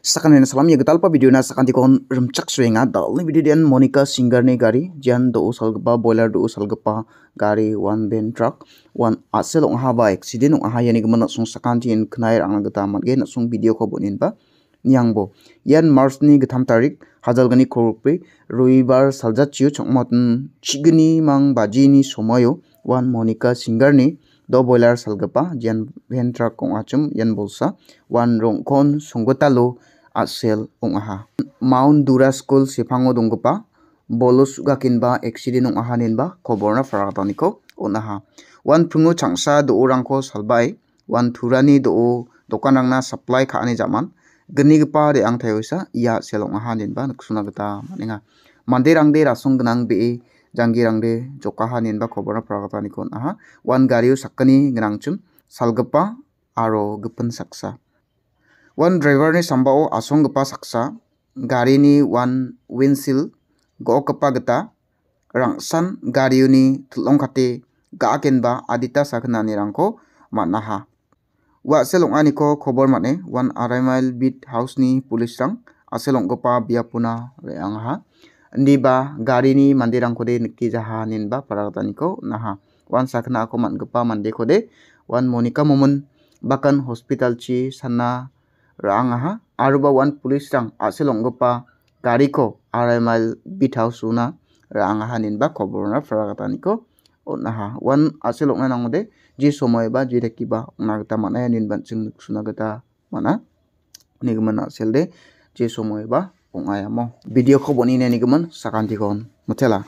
sakan ini salam ya kita lupa video na sakan tikon remcak suenga ni video dian Monica Singer ni gari jian do gepa boiler do gepa gari one ben truck one asel ong haba accident ong ha ya ni gmana sung sakan tin kenair ang geta amat gen sung video ko bonin ba bo yan Mars ni getham tarik hajalgani salja roibar saljachiyo chongmatun chigni mang bajini somayo one Monica Singer ni do boiler salgapa jen ventra kong achum yen bolsa wan rong kon songgotalo asel ong aha mount dura school dongge pa bolus gakinba accident ong aha ninba khoborna faratoniko on aha wan phungo changsa do orangko salbai wan thurani do dokanangna supply geni jaman pa re ang thayosa ya selong aha ninba nuksuna gita maninga manderangde rasong nang be janggirangde joka hanin ba kobora pragataniko aha wan gario sakgni gnangchim salgipa aro gipin saksa wan driverni sambao asonggipa saksa ni wan windshield gookgipa geta, rangsan tulong kate ga-akenba adita sakhnanirangko man·aha wa·sel ong·aniko kobor man·e wan araimile bit house-ni police rang asel biapuna, reang re·angaha niba kode manderangkode ba jahanenba paragdaniko naha wan sakna ako mandi kode wan Monika momon bakan sana, sanna ra·angaha aroba wan police-rang a·sel gupa gari ko mail bithau suna ra·angahaninba koborna paragdaniko on·aha uan a·sel ong·na nangode ji somoi ba ji dakiba ongna gita man·a ia ya nini ban·ching suna gata man·a nigimin a·selde ji somoi ba ong mo video ko bonine ni gimon sakanti kon mutela